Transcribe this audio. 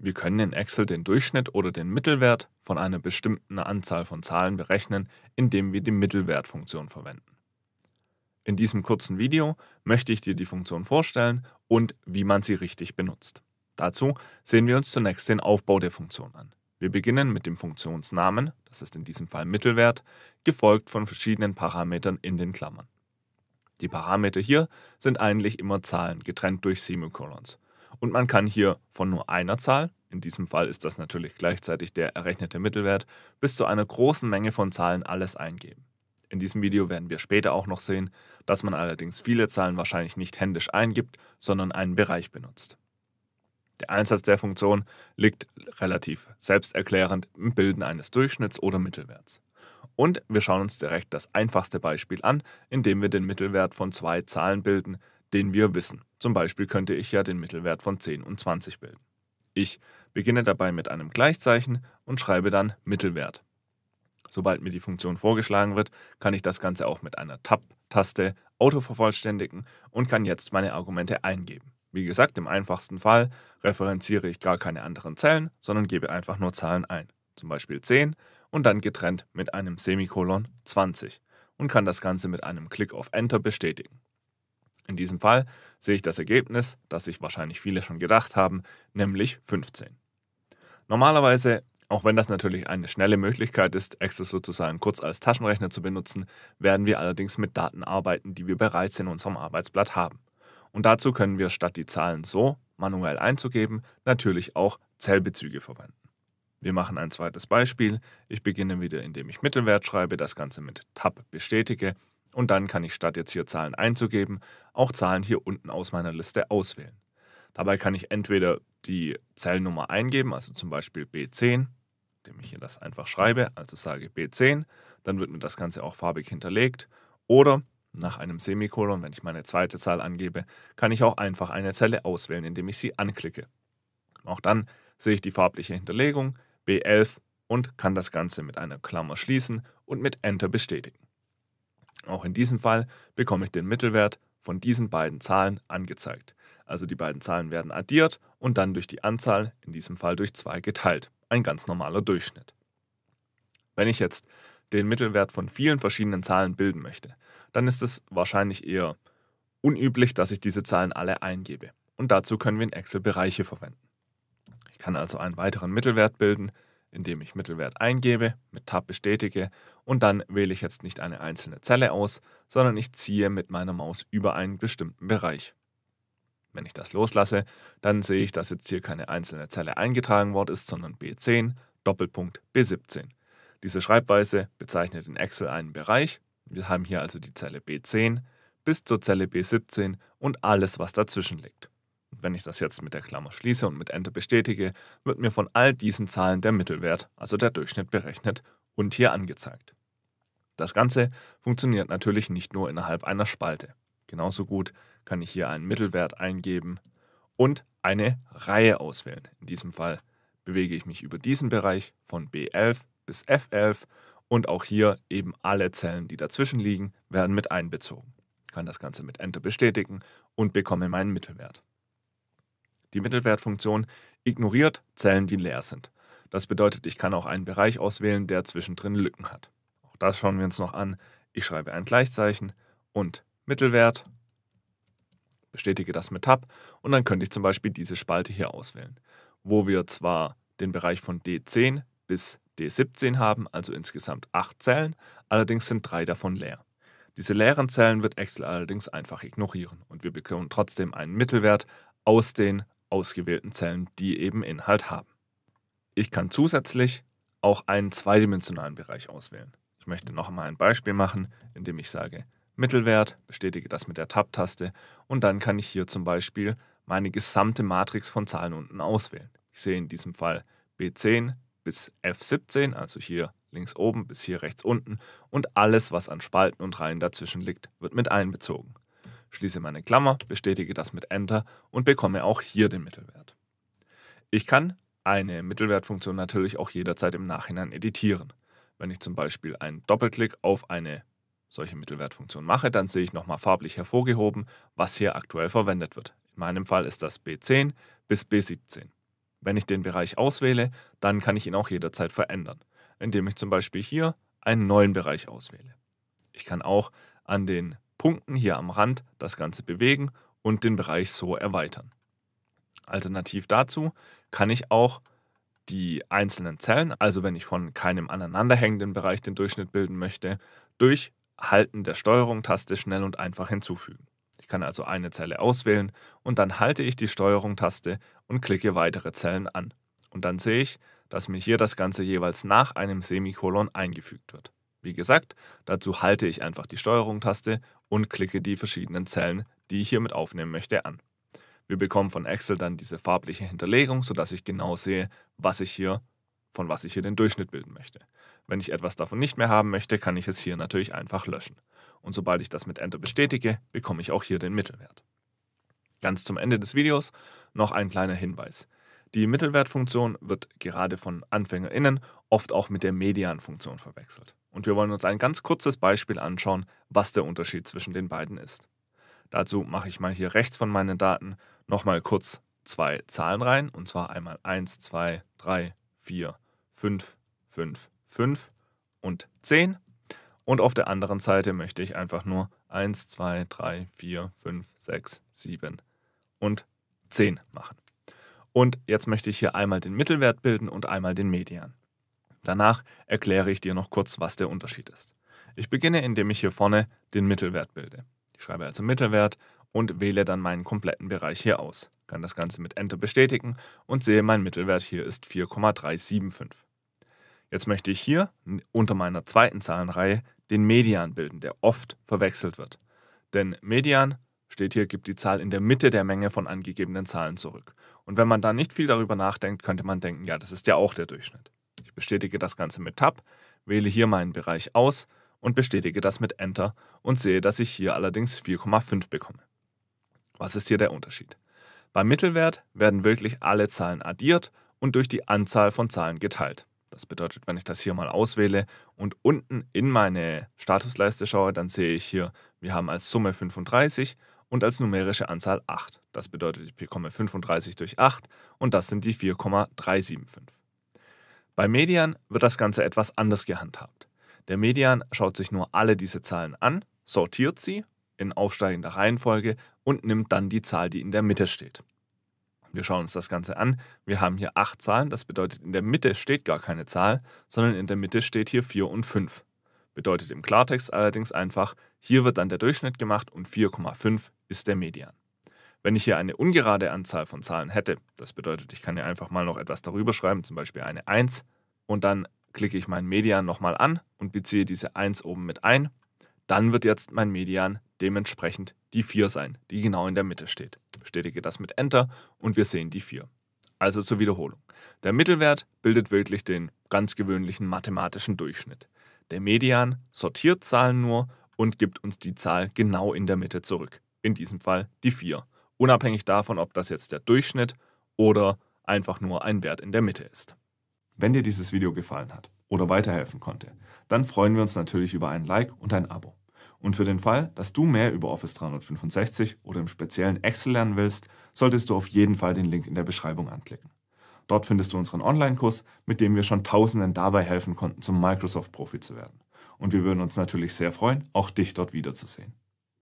Wir können in Excel den Durchschnitt oder den Mittelwert von einer bestimmten Anzahl von Zahlen berechnen, indem wir die Mittelwertfunktion verwenden. In diesem kurzen Video möchte ich dir die Funktion vorstellen und wie man sie richtig benutzt. Dazu sehen wir uns zunächst den Aufbau der Funktion an. Wir beginnen mit dem Funktionsnamen, das ist in diesem Fall Mittelwert, gefolgt von verschiedenen Parametern in den Klammern. Die Parameter hier sind eigentlich immer Zahlen, getrennt durch Semikolons. Und man kann hier von nur einer Zahl, in diesem Fall ist das natürlich gleichzeitig der errechnete Mittelwert, bis zu einer großen Menge von Zahlen alles eingeben. In diesem Video werden wir später auch noch sehen, dass man allerdings viele Zahlen wahrscheinlich nicht händisch eingibt, sondern einen Bereich benutzt. Der Einsatz der Funktion liegt relativ selbsterklärend im Bilden eines Durchschnitts oder Mittelwerts. Und wir schauen uns direkt das einfachste Beispiel an, indem wir den Mittelwert von zwei Zahlen bilden, den wir wissen. Zum Beispiel könnte ich ja den Mittelwert von 10 und 20 bilden. Ich beginne dabei mit einem Gleichzeichen und schreibe dann Mittelwert. Sobald mir die Funktion vorgeschlagen wird, kann ich das Ganze auch mit einer Tab-Taste autovervollständigen und kann jetzt meine Argumente eingeben. Wie gesagt, im einfachsten Fall referenziere ich gar keine anderen Zellen, sondern gebe einfach nur Zahlen ein, zum Beispiel 10 und dann getrennt mit einem Semikolon 20 und kann das Ganze mit einem Klick auf Enter bestätigen. In diesem Fall sehe ich das Ergebnis, das sich wahrscheinlich viele schon gedacht haben, nämlich 15. Normalerweise, auch wenn das natürlich eine schnelle Möglichkeit ist, Excel sozusagen kurz als Taschenrechner zu benutzen, werden wir allerdings mit Daten arbeiten, die wir bereits in unserem Arbeitsblatt haben. Und dazu können wir statt die Zahlen so manuell einzugeben, natürlich auch Zellbezüge verwenden. Wir machen ein zweites Beispiel. Ich beginne wieder, indem ich Mittelwert schreibe, das Ganze mit Tab bestätige und dann kann ich statt jetzt hier Zahlen einzugeben, auch Zahlen hier unten aus meiner Liste auswählen. Dabei kann ich entweder die Zellnummer eingeben, also zum Beispiel B10, indem ich hier das einfach schreibe, also sage B10, dann wird mir das Ganze auch farbig hinterlegt. Oder nach einem Semikolon, wenn ich meine zweite Zahl angebe, kann ich auch einfach eine Zelle auswählen, indem ich sie anklicke. Auch dann sehe ich die farbliche Hinterlegung B11 und kann das Ganze mit einer Klammer schließen und mit Enter bestätigen. Auch in diesem Fall bekomme ich den Mittelwert von diesen beiden Zahlen angezeigt. Also die beiden Zahlen werden addiert und dann durch die Anzahl, in diesem Fall durch 2, geteilt. Ein ganz normaler Durchschnitt. Wenn ich jetzt den Mittelwert von vielen verschiedenen Zahlen bilden möchte, dann ist es wahrscheinlich eher unüblich, dass ich diese Zahlen alle eingebe. Und dazu können wir in Excel Bereiche verwenden. Ich kann also einen weiteren Mittelwert bilden, indem ich Mittelwert eingebe, mit Tab bestätige und dann wähle ich jetzt nicht eine einzelne Zelle aus, sondern ich ziehe mit meiner Maus über einen bestimmten Bereich. Wenn ich das loslasse, dann sehe ich, dass jetzt hier keine einzelne Zelle eingetragen worden ist, sondern B10, Doppelpunkt B17. Diese Schreibweise bezeichnet in Excel einen Bereich. Wir haben hier also die Zelle B10 bis zur Zelle B17 und alles, was dazwischen liegt. Wenn ich das jetzt mit der Klammer schließe und mit Enter bestätige, wird mir von all diesen Zahlen der Mittelwert, also der Durchschnitt, berechnet und hier angezeigt. Das Ganze funktioniert natürlich nicht nur innerhalb einer Spalte. Genauso gut kann ich hier einen Mittelwert eingeben und eine Reihe auswählen. In diesem Fall bewege ich mich über diesen Bereich von B11 bis F11 und auch hier eben alle Zellen, die dazwischen liegen, werden mit einbezogen. Ich kann das Ganze mit Enter bestätigen und bekomme meinen Mittelwert. Die Mittelwertfunktion ignoriert Zellen, die leer sind. Das bedeutet, ich kann auch einen Bereich auswählen, der zwischendrin Lücken hat. Auch das schauen wir uns noch an. Ich schreibe ein Gleichzeichen und Mittelwert, bestätige das mit Tab und dann könnte ich zum Beispiel diese Spalte hier auswählen, wo wir zwar den Bereich von D10 bis D17 haben, also insgesamt 8 Zellen, allerdings sind drei davon leer. Diese leeren Zellen wird Excel allerdings einfach ignorieren und wir bekommen trotzdem einen Mittelwert aus den ausgewählten Zellen, die eben Inhalt haben. Ich kann zusätzlich auch einen zweidimensionalen Bereich auswählen. Ich möchte noch einmal ein Beispiel machen, indem ich sage Mittelwert, bestätige das mit der Tab-Taste und dann kann ich hier zum Beispiel meine gesamte Matrix von Zahlen unten auswählen. Ich sehe in diesem Fall B10 bis F17, also hier links oben bis hier rechts unten und alles, was an Spalten und Reihen dazwischen liegt, wird mit einbezogen schließe meine Klammer, bestätige das mit Enter und bekomme auch hier den Mittelwert. Ich kann eine Mittelwertfunktion natürlich auch jederzeit im Nachhinein editieren. Wenn ich zum Beispiel einen Doppelklick auf eine solche Mittelwertfunktion mache, dann sehe ich nochmal farblich hervorgehoben, was hier aktuell verwendet wird. In meinem Fall ist das B10 bis B17. Wenn ich den Bereich auswähle, dann kann ich ihn auch jederzeit verändern, indem ich zum Beispiel hier einen neuen Bereich auswähle. Ich kann auch an den Punkten hier am Rand das Ganze bewegen und den Bereich so erweitern. Alternativ dazu kann ich auch die einzelnen Zellen, also wenn ich von keinem aneinanderhängenden Bereich den Durchschnitt bilden möchte, durch Halten der Steuerung-Taste schnell und einfach hinzufügen. Ich kann also eine Zelle auswählen und dann halte ich die Steuerung-Taste und klicke weitere Zellen an. Und dann sehe ich, dass mir hier das Ganze jeweils nach einem Semikolon eingefügt wird. Wie gesagt, dazu halte ich einfach die Steuerung-Taste und klicke die verschiedenen Zellen, die ich hiermit aufnehmen möchte, an. Wir bekommen von Excel dann diese farbliche Hinterlegung, sodass ich genau sehe, was ich hier, von was ich hier den Durchschnitt bilden möchte. Wenn ich etwas davon nicht mehr haben möchte, kann ich es hier natürlich einfach löschen. Und sobald ich das mit Enter bestätige, bekomme ich auch hier den Mittelwert. Ganz zum Ende des Videos noch ein kleiner Hinweis. Die Mittelwertfunktion wird gerade von AnfängerInnen oft auch mit der Medianfunktion verwechselt. Und wir wollen uns ein ganz kurzes Beispiel anschauen, was der Unterschied zwischen den beiden ist. Dazu mache ich mal hier rechts von meinen Daten nochmal kurz zwei Zahlen rein, und zwar einmal 1, 2, 3, 4, 5, 5, 5 und 10. Und auf der anderen Seite möchte ich einfach nur 1, 2, 3, 4, 5, 6, 7 und 10 machen. Und jetzt möchte ich hier einmal den Mittelwert bilden und einmal den Median. Danach erkläre ich dir noch kurz, was der Unterschied ist. Ich beginne, indem ich hier vorne den Mittelwert bilde. Ich schreibe also Mittelwert und wähle dann meinen kompletten Bereich hier aus. Kann das Ganze mit Enter bestätigen und sehe, mein Mittelwert hier ist 4,375. Jetzt möchte ich hier unter meiner zweiten Zahlenreihe den Median bilden, der oft verwechselt wird. Denn Median steht hier, gibt die Zahl in der Mitte der Menge von angegebenen Zahlen zurück. Und wenn man da nicht viel darüber nachdenkt, könnte man denken, ja, das ist ja auch der Durchschnitt bestätige das Ganze mit Tab, wähle hier meinen Bereich aus und bestätige das mit Enter und sehe, dass ich hier allerdings 4,5 bekomme. Was ist hier der Unterschied? Beim Mittelwert werden wirklich alle Zahlen addiert und durch die Anzahl von Zahlen geteilt. Das bedeutet, wenn ich das hier mal auswähle und unten in meine Statusleiste schaue, dann sehe ich hier, wir haben als Summe 35 und als numerische Anzahl 8. Das bedeutet, ich bekomme 35 durch 8 und das sind die 4,375. Bei Median wird das Ganze etwas anders gehandhabt. Der Median schaut sich nur alle diese Zahlen an, sortiert sie in aufsteigender Reihenfolge und nimmt dann die Zahl, die in der Mitte steht. Wir schauen uns das Ganze an. Wir haben hier acht Zahlen, das bedeutet, in der Mitte steht gar keine Zahl, sondern in der Mitte steht hier 4 und 5. Bedeutet im Klartext allerdings einfach, hier wird dann der Durchschnitt gemacht und 4,5 ist der Median. Wenn ich hier eine ungerade Anzahl von Zahlen hätte, das bedeutet, ich kann hier einfach mal noch etwas darüber schreiben, zum Beispiel eine 1, und dann klicke ich meinen Median nochmal an und beziehe diese 1 oben mit ein, dann wird jetzt mein Median dementsprechend die 4 sein, die genau in der Mitte steht. Bestätige das mit Enter und wir sehen die 4. Also zur Wiederholung. Der Mittelwert bildet wirklich den ganz gewöhnlichen mathematischen Durchschnitt. Der Median sortiert Zahlen nur und gibt uns die Zahl genau in der Mitte zurück. In diesem Fall die 4 unabhängig davon, ob das jetzt der Durchschnitt oder einfach nur ein Wert in der Mitte ist. Wenn dir dieses Video gefallen hat oder weiterhelfen konnte, dann freuen wir uns natürlich über ein Like und ein Abo. Und für den Fall, dass du mehr über Office 365 oder im speziellen Excel lernen willst, solltest du auf jeden Fall den Link in der Beschreibung anklicken. Dort findest du unseren Online-Kurs, mit dem wir schon Tausenden dabei helfen konnten, zum Microsoft-Profi zu werden. Und wir würden uns natürlich sehr freuen, auch dich dort wiederzusehen.